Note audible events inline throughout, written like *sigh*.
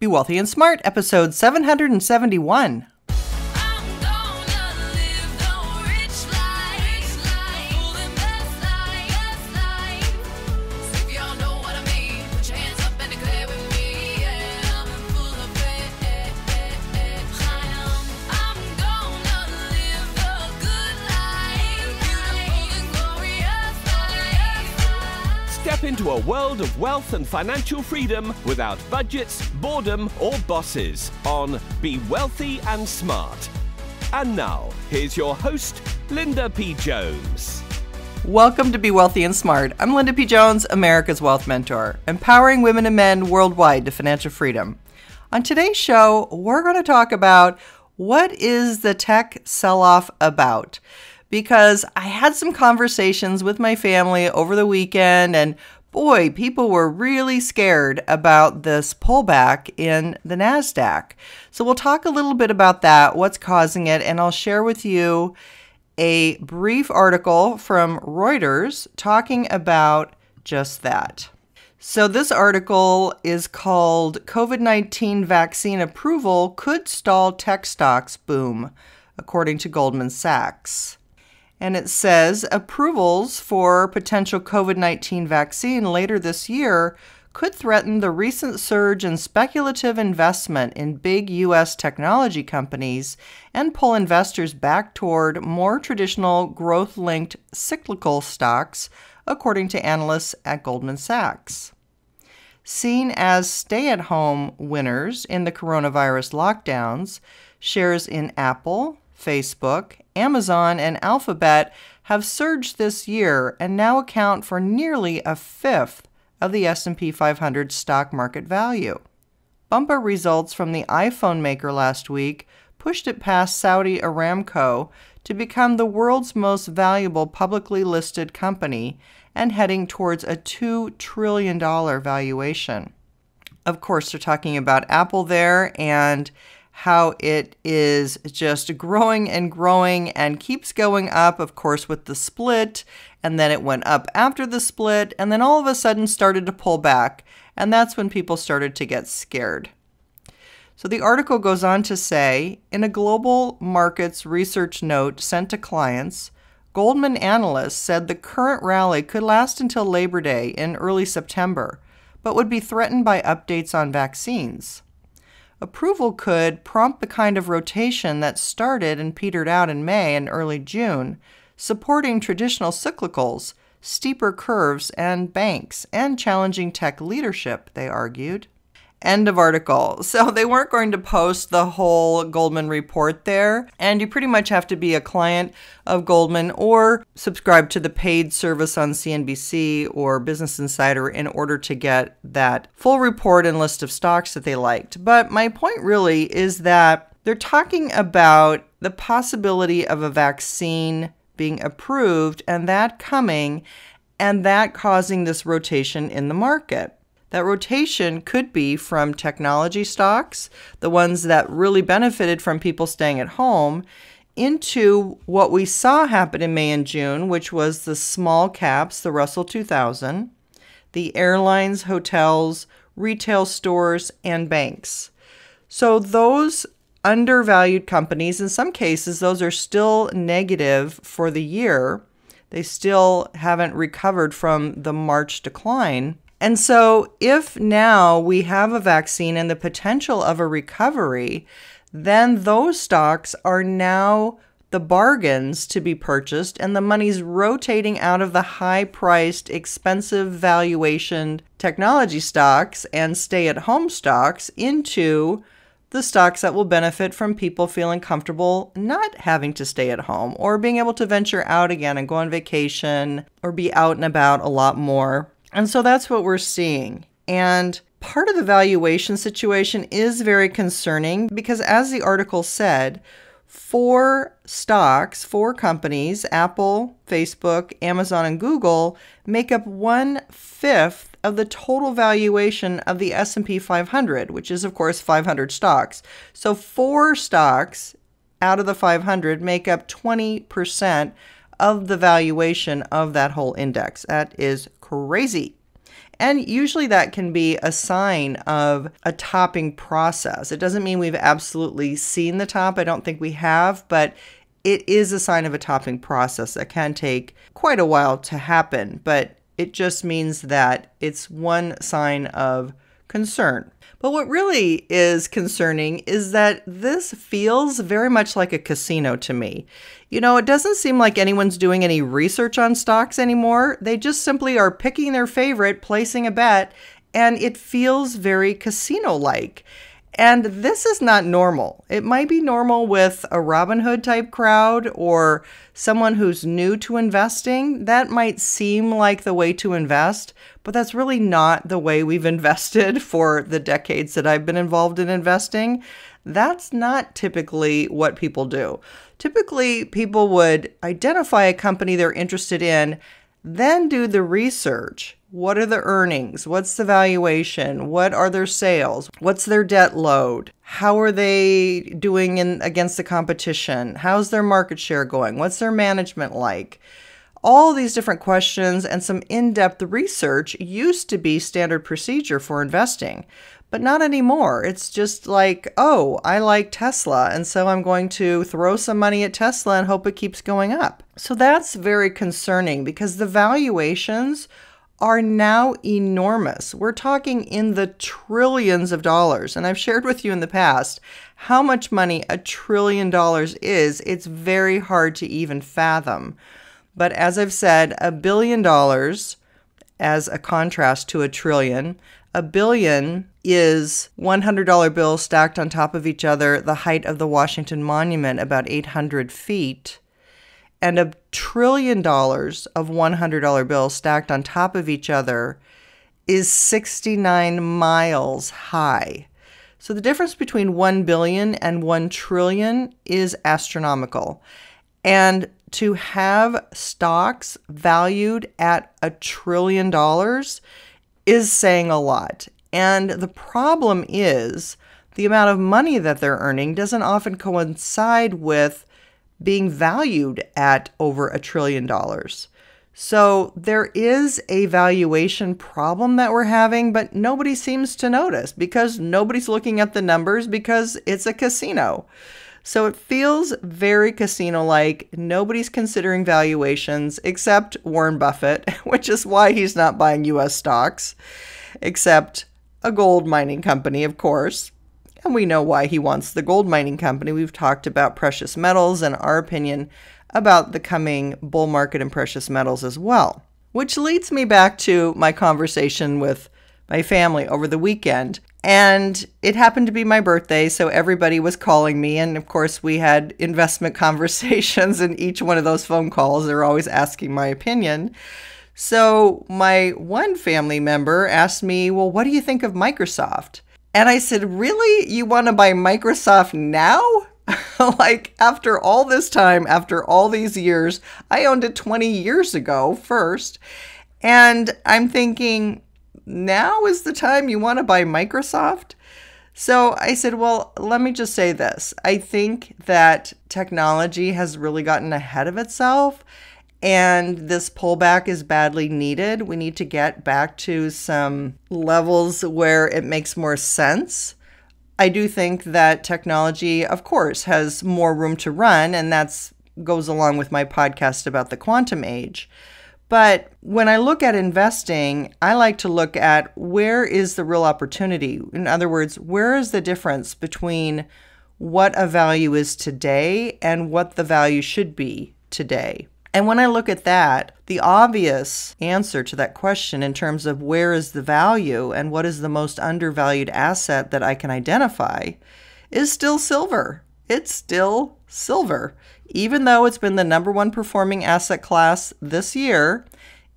Be Wealthy and Smart, episode 771. wealth and financial freedom without budgets, boredom, or bosses on Be Wealthy and Smart. And now, here's your host, Linda P. Jones. Welcome to Be Wealthy and Smart. I'm Linda P. Jones, America's Wealth Mentor, empowering women and men worldwide to financial freedom. On today's show, we're going to talk about what is the tech sell off about? Because I had some conversations with my family over the weekend, and boy, people were really scared about this pullback in the NASDAQ. So we'll talk a little bit about that, what's causing it, and I'll share with you a brief article from Reuters talking about just that. So, this article is called COVID 19 Vaccine Approval Could Stall Tech Stocks Boom, according to Goldman Sachs and it says approvals for potential COVID 19 vaccine later this year could threaten the recent surge in speculative investment in big U.S. technology companies and pull investors back toward more traditional growth linked cyclical stocks, according to analysts at Goldman Sachs. Seen as stay at home winners in the coronavirus lockdowns, shares in Apple, Facebook, Amazon, and Alphabet have surged this year and now account for nearly a fifth of the S&P 500 stock market value. Bumper results from the iPhone maker last week pushed it past Saudi Aramco to become the world's most valuable publicly listed company and heading towards a $2 trillion valuation. Of course, they're talking about Apple there and how it is just growing and growing and keeps going up, of course, with the split. And then it went up after the split, and then all of a sudden started to pull back. And that's when people started to get scared. So the article goes on to say in a global markets research note sent to clients, Goldman analysts said the current rally could last until Labor Day in early September, but would be threatened by updates on vaccines approval could prompt the kind of rotation that started and petered out in May and early June, supporting traditional cyclicals, steeper curves, and banks, and challenging tech leadership, they argued. End of article. *laughs* So they weren't going to post the whole Goldman report there. And you pretty much have to be a client of Goldman or subscribe to the paid service on CNBC or Business Insider in order to get that full report and list of stocks that they liked. But my point really is that they're talking about the possibility of a vaccine being approved and that coming and that causing this rotation in the market. That rotation could be from technology stocks, the ones that really benefited from people staying at home, into what we saw happen in May and June, which was the small caps, the Russell 2000, the airlines, hotels, retail stores, and banks. So those undervalued companies, in some cases, those are still negative for the year. They still haven't recovered from the March decline. And so, if now we have a vaccine and the potential of a recovery, then those stocks are now the bargains to be purchased, and the money's rotating out of the high priced, expensive valuation technology stocks and stay at home stocks into the stocks that will benefit from people feeling comfortable not having to stay at home or being able to venture out again and go on vacation or be out and about a lot more. And so that's what we're seeing. And part of the valuation situation is very concerning because, as the article said, four stocks, four companies Apple, Facebook, Amazon, and Google make up one fifth of the total valuation of the S&P 500, which is of course 500 stocks. So four stocks out of the 500 make up 20% of the valuation of that whole index. That is crazy. And usually that can be a sign of a topping process. It doesn't mean we've absolutely seen the top. I don't think we have, but it is a sign of a topping process that can take quite a while to happen. But it just means that it's one sign of concern. But what really is concerning is that this feels very much like a casino to me. You know, it doesn't seem like anyone's doing any research on stocks anymore. They just simply are picking their favorite, placing a bet, and it feels very casino like. And this is not normal. It might be normal with a Robin Hood type crowd or someone who's new to investing. That might seem like the way to invest, but that's really not the way we've *laughs* invested for the decades that I've been involved in investing. That's not typically what people do. Typically, people would identify a company they're interested in, then do the research what are the earnings? What's the valuation? What are their sales? What's their debt load? How are they doing in against the competition? How's their market share going? What's their management like? All these different questions and some in-depth research used to be standard procedure for investing, but not anymore. It's just like, oh, I like Tesla, and so I'm going to throw some money at Tesla and hope it keeps going up. So that's very concerning because the valuations are now enormous. We're talking in the trillions of dollars. And I've shared with you in the past how much money a trillion dollars is. It's very hard to even fathom. But as I've said, a billion dollars, as a contrast to a trillion, a billion is $100 bills stacked on top of each other, the height of the Washington Monument, about 800 feet and a trillion dollars of $100 bills stacked on top of each other is 69 miles high. So the difference between 1 billion and 1 trillion is astronomical. And to have stocks valued at a trillion dollars is saying a lot. And the problem is the amount of money that they're earning doesn't often coincide with being valued at over a trillion dollars. So there is a valuation problem that we're having, but nobody seems to notice because nobody's looking at the numbers because it's a casino. So it feels very casino like. Nobody's considering valuations except Warren Buffett, *laughs* which is why he's not buying US stocks, except a gold mining company, of course. And we know why he wants the gold mining company. We've talked about precious metals and our opinion about the coming bull market in precious metals as well. Which leads me back to my conversation with my family over the weekend. And it happened to be my birthday, so everybody was calling me. And of course, we had investment *laughs* conversations, and each one of those phone calls, they're always asking my opinion. So, my one family member asked me, Well, what do you think of Microsoft? And I said, Really? You want to buy Microsoft now? *laughs* like, after all this time, after all these years, I owned it 20 years ago first. And I'm thinking, Now is the time you want to buy Microsoft? So I said, Well, let me just say this. I think that technology has really gotten ahead of itself and this pullback is badly needed. We need to get back to some levels where it makes more sense. I do think that technology, of course, has more room to run, and that goes along with my podcast about the quantum age. But when I look at investing, I like to look at where is the real opportunity? In other words, where is the difference between what a value is today and what the value should be today? And when I look at that, the obvious answer to that question in terms of where is the value and what is the most undervalued asset that I can identify is still silver. It's still silver. Even though it's been the number one performing asset class this year,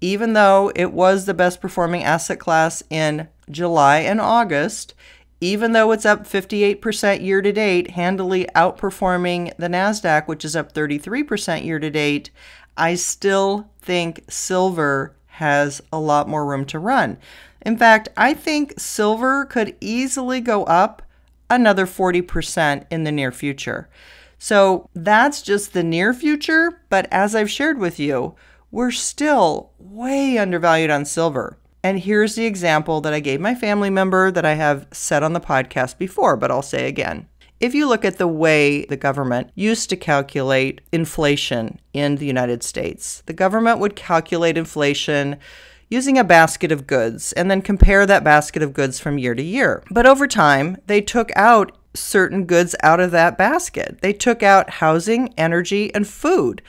even though it was the best performing asset class in July and August, even though it's up 58% year to date, handily outperforming the NASDAQ, which is up 33% year to date, I still think silver has a lot more room to run. In fact, I think silver could easily go up another 40% in the near future. So that's just the near future, but as I've shared with you, we're still way undervalued on silver. And here's the example that I gave my family member that I have said on the podcast before, but I'll say again. If you look at the way the government used to calculate inflation in the United States, the government would calculate inflation using a basket of goods and then compare that basket of goods from year to year. But over time, they took out certain goods out of that basket. They took out housing, energy, and food,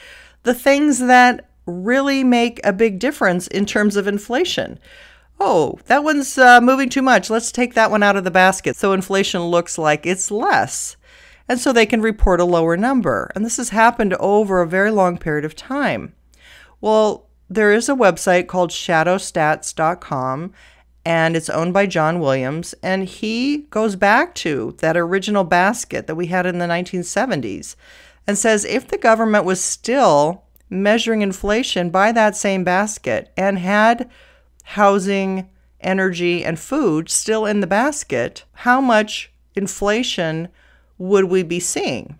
the things that really make a big difference in terms of inflation oh, that one's uh, moving too much. Let's take that one out of the basket. So inflation looks like it's less. And so they can report a lower number. And this has happened over a very long period of time. Well, there is a website called shadowstats.com and it's owned by John Williams. And he goes back to that original basket that we had in the 1970s and says if the government was still measuring inflation by that same basket and had housing, energy, and food still in the basket, how much inflation would we be seeing?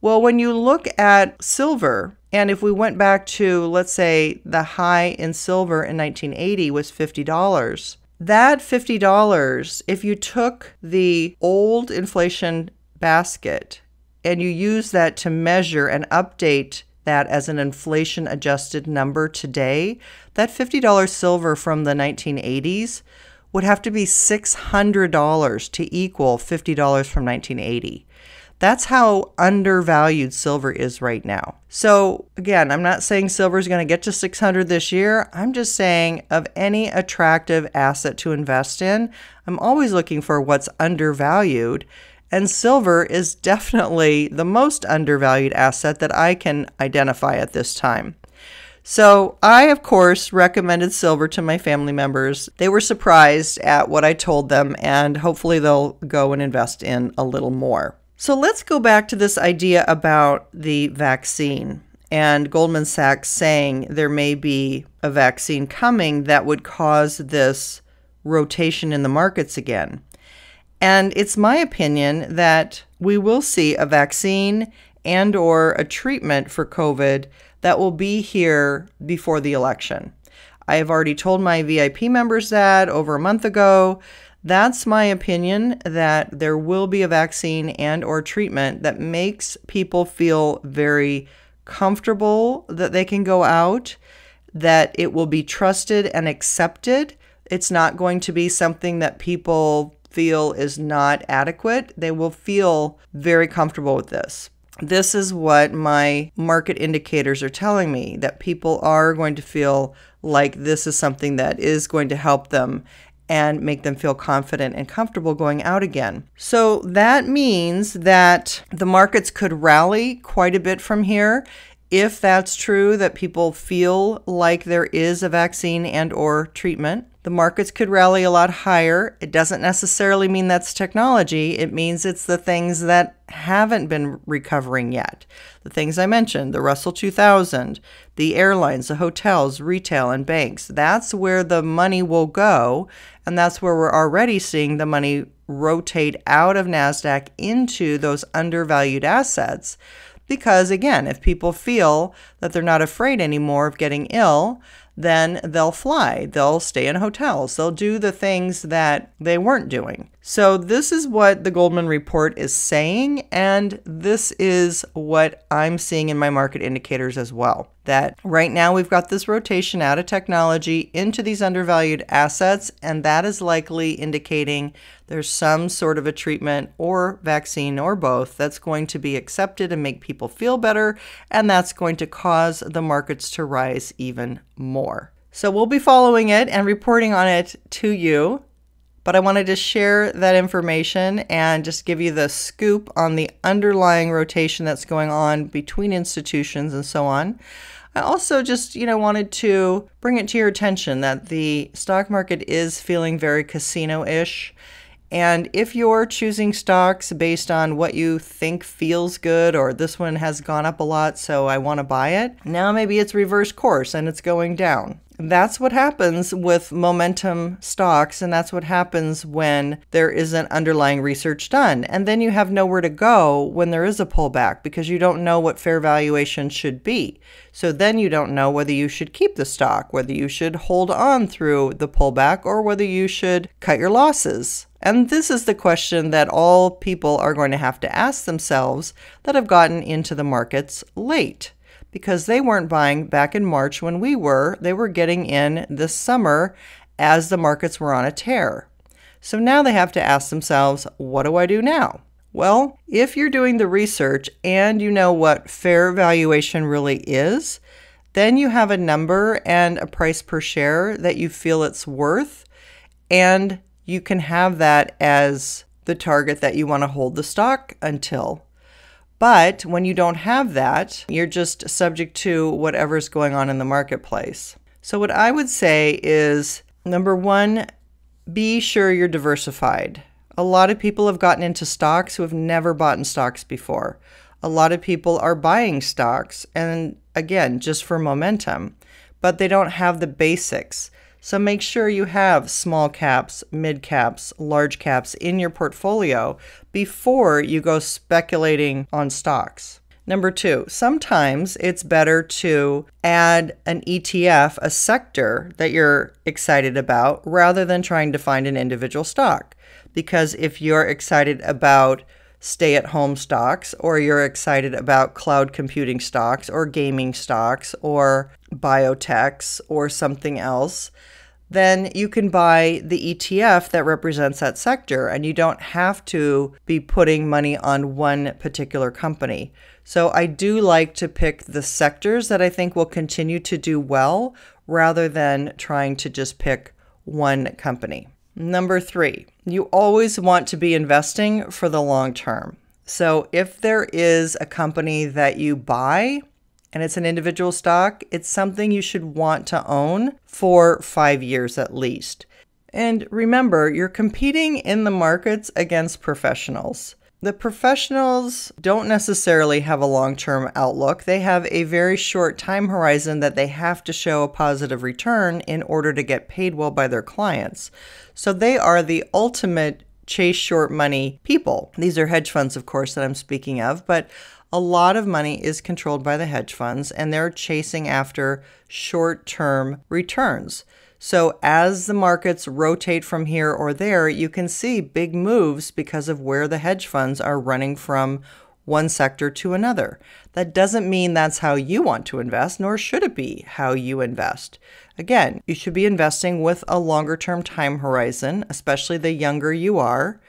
Well, when you look at silver, and if we went back to, let's say, the high in silver in 1980 was $50, that $50, if you took the old inflation basket and you use that to measure and update that as an inflation adjusted number today, that $50 silver from the 1980s would have to be $600 to equal $50 from 1980. That's how undervalued silver is right now. So, again, I'm not saying silver is going to get to 600 this year. I'm just saying of any attractive asset to invest in, I'm always looking for what's undervalued and silver is definitely the most undervalued asset that I can identify at this time. So, I, of course, recommended silver to my family members. They were surprised at what I told them, and hopefully, they'll go and invest in a little more. So, let's go back to this idea about the vaccine and Goldman Sachs saying there may be a vaccine coming that would cause this rotation in the markets again. And it's my opinion that we will see a vaccine and or a treatment for COVID that will be here before the election. I have already told my VIP members that over a month ago. That's my opinion that there will be a vaccine and or treatment that makes people feel very comfortable that they can go out, that it will be trusted and accepted. It's not going to be something that people feel is not adequate, they will feel very comfortable with this. This is what my market indicators are telling me that people are going to feel like this is something that is going to help them and make them feel confident and comfortable going out again. So that means that the markets could rally quite a bit from here if that's true that people feel like there is a vaccine and or treatment the markets could rally a lot higher. It doesn't necessarily mean that's technology. It means it's the things that haven't been recovering yet. The things I mentioned, the Russell 2000, the airlines, the hotels, retail, and banks. That's where the money will go. And that's where we're already seeing the money rotate out of NASDAQ into those undervalued assets. Because again, if people feel that they're not afraid anymore of getting ill, then they'll fly, they'll stay in hotels, they'll do the things that they weren't doing. So this is what the Goldman report is saying, and this is what I'm seeing in my market indicators as well. That right now we've got this rotation out of technology into these undervalued assets, and that is likely indicating there's some sort of a treatment or vaccine or both that's going to be accepted and make people feel better, and that's going to cause the markets to rise even more. So we'll be following it and reporting on it to you but I wanted to share that information and just give you the scoop on the underlying rotation that's going on between institutions and so on. I also just, you know, wanted to bring it to your attention that the stock market is feeling very casino-ish. And if you're choosing stocks based on what you think feels good or this one has gone up a lot, so I want to buy it, now maybe it's reverse course and it's going down. That's what happens with momentum stocks, and that's what happens when there isn't underlying research done. And then you have nowhere to go when there is a pullback because you don't know what fair valuation should be. So then you don't know whether you should keep the stock, whether you should hold on through the pullback, or whether you should cut your losses. And this is the question that all people are going to have to ask themselves that have gotten into the markets late because they weren't buying back in March when we were. They were getting in this summer as the markets were on a tear. So now they have to ask themselves, what do I do now? Well, if you're doing the research and you know what fair valuation really is, then you have a number and a price per share that you feel it's worth, and you can have that as the target that you want to hold the stock until but when you don't have that, you're just subject to whatever's going on in the marketplace. So, what I would say is number one, be sure you're diversified. A lot of people have gotten into stocks who have never bought in stocks before. A lot of people are buying stocks, and again, just for momentum, but they don't have the basics. So make sure you have small caps, mid caps, large caps in your portfolio before you go speculating on stocks. Number two, sometimes it's better to add an ETF, a sector that you're excited about, rather than trying to find an individual stock. Because if you're excited about stay at home stocks, or you're excited about cloud computing stocks, or gaming stocks, or biotechs, or something else, then you can buy the ETF that represents that sector and you don't have to be putting money on one particular company. So I do like to pick the sectors that I think will continue to do well rather than trying to just pick one company. Number three, you always want to be investing for the long term. So if there is a company that you buy and it's an individual stock, it's something you should want to own for five years at least. And remember, you're competing in the markets against professionals. The professionals don't necessarily have a long term outlook. They have a very short time horizon that they have to show a positive return in order to get paid well by their clients. So they are the ultimate chase short money people. These are hedge funds, of course, that I'm speaking of, but a lot of money is controlled by the hedge funds and they're chasing after short term returns. So as the markets rotate from here or there, you can see big moves because of where the hedge funds are running from one sector to another. That doesn't mean that's how you want to invest, nor should it be how you invest. Again, you should be investing with a longer term time horizon, especially the younger you are.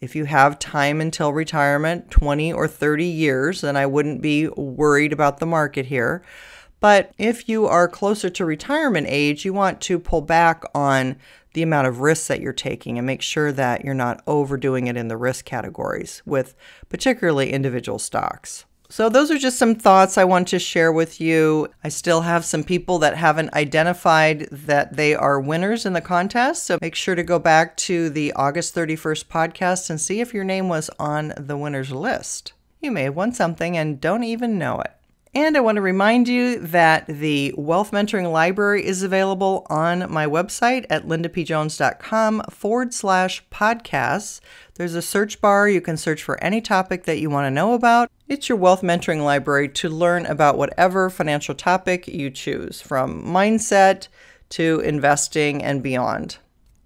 If you have time until retirement, 20 or 30 years, then I wouldn't be worried about the market here. But if you are closer to retirement age, you want to pull back on the amount of risks that you're taking and make sure that you're not overdoing it in the risk categories with particularly individual stocks. So, those are just some thoughts I want to share with you. I still have some people that haven't identified that they are winners in the contest. So, make sure to go back to the August 31st podcast and see if your name was on the winners list. You may have won something and don't even know it. And I want to remind you that the Wealth Mentoring Library is available on my website at lindapjones.com forward slash podcasts. There's a search bar. You can search for any topic that you want to know about. It's your Wealth Mentoring Library to learn about whatever financial topic you choose, from mindset to investing and beyond.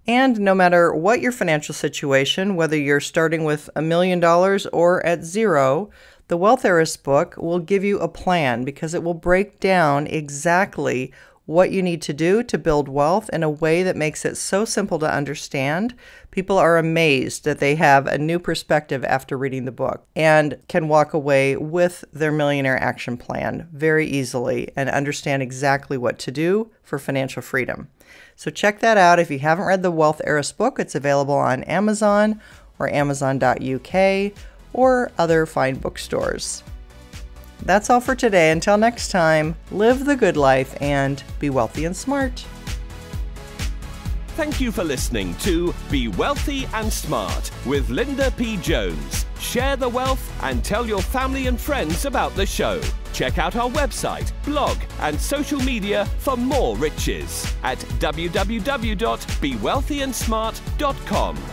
And no matter what your financial situation, whether you're starting with a million dollars or at zero, the Wealth Heiress book will give you a plan because it will break down exactly what you need to do to build wealth in a way that makes it so simple to understand. People are amazed that they have a new perspective after reading the book and can walk away with their millionaire action plan very easily and understand exactly what to do for financial freedom. So check that out. If you haven't read the Wealth Heiress book, it's available on Amazon or amazon.uk or other fine bookstores. That's all for today. Until next time, live the good life and be wealthy and smart. Thank you for listening to Be Wealthy and Smart with Linda P. Jones. Share the wealth and tell your family and friends about the show. Check out our website, blog, and social media for more riches at www.bewealthyandsmart.com.